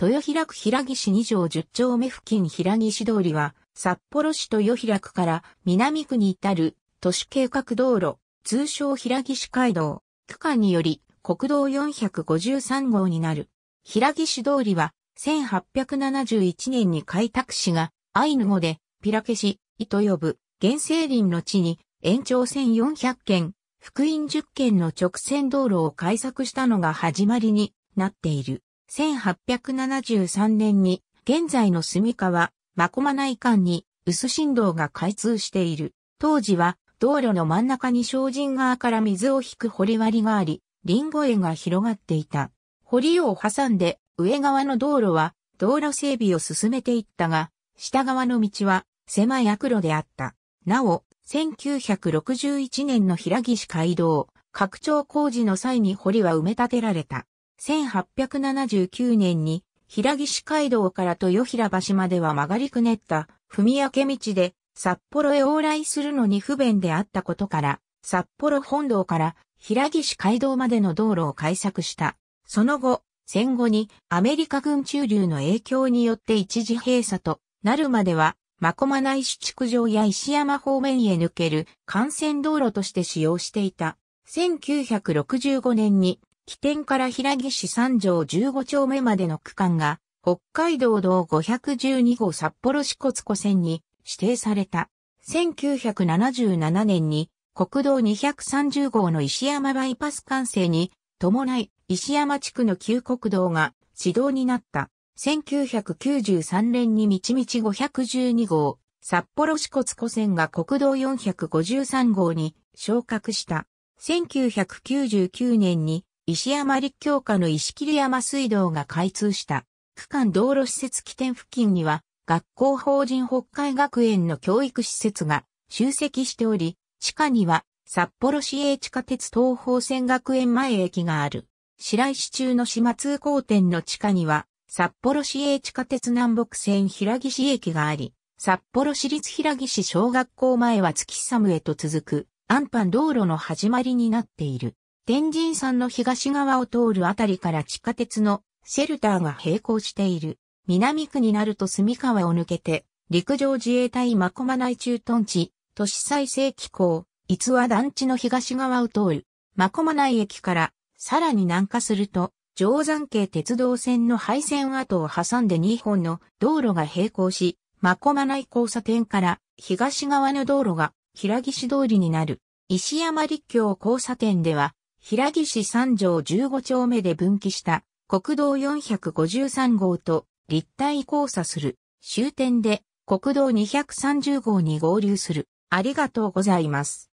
豊平区平岸二条十丁目付近平岸通りは、札幌市豊平区から南区に至る都市計画道路、通称平岸街道、区間により国道453号になる。平岸通りは、1871年に開拓市がアイヌ語でピラケシ、イと呼ぶ原生林の地に延長1400件、福音10件の直線道路を開削したのが始まりになっている。1873年に現在の住川、真駒内間に薄振動が開通している。当時は道路の真ん中に精進川から水を引く堀割があり、リンゴ園が広がっていた。堀を挟んで上側の道路は道路整備を進めていったが、下側の道は狭い悪路であった。なお、1961年の平岸街道拡張工事の際に堀は埋め立てられた。1879年に平岸街道から豊平橋までは曲がりくねった踏分明道で札幌へ往来するのに不便であったことから、札幌本道から平岸街道までの道路を開削した。その後、戦後にアメリカ軍駐留の影響によって一時閉鎖となるまでは、まこま内市築城や石山方面へ抜ける幹線道路として使用していた。1965年に起点から平岸三条15丁目までの区間が、北海道道512号札幌市骨湖線に指定された。1977年に国道230号の石山バイパス完成に伴い石山地区の旧国道が指導になった。1993年に道道512号札幌市骨湖線が国道453号に昇格した。1999年に石山立教下の石切山水道が開通した区間道路施設起点付近には学校法人北海学園の教育施設が集積しており、地下には札幌市営地下鉄東方線学園前駅がある。白石中の島通行店の地下には札幌市営地下鉄南北線平岸駅があり、札幌市立平岸小学校前は月寒へと続く安般道路の始まりになっている。天神山の東側を通るあたりから地下鉄のシェルターが並行している。南区になると隅川を抜けて、陸上自衛隊真駒内駐屯地、都市再生機構、逸話団地の東側を通る、真駒内駅からさらに南下すると、定山系鉄道線の廃線跡を挟んで2本の道路が並行し、真駒内交差点から東側の道路が平岸通りになる。石山立教交差点では、平木市三条15丁目で分岐した国道453号と立体交差する終点で国道230号に合流する。ありがとうございます。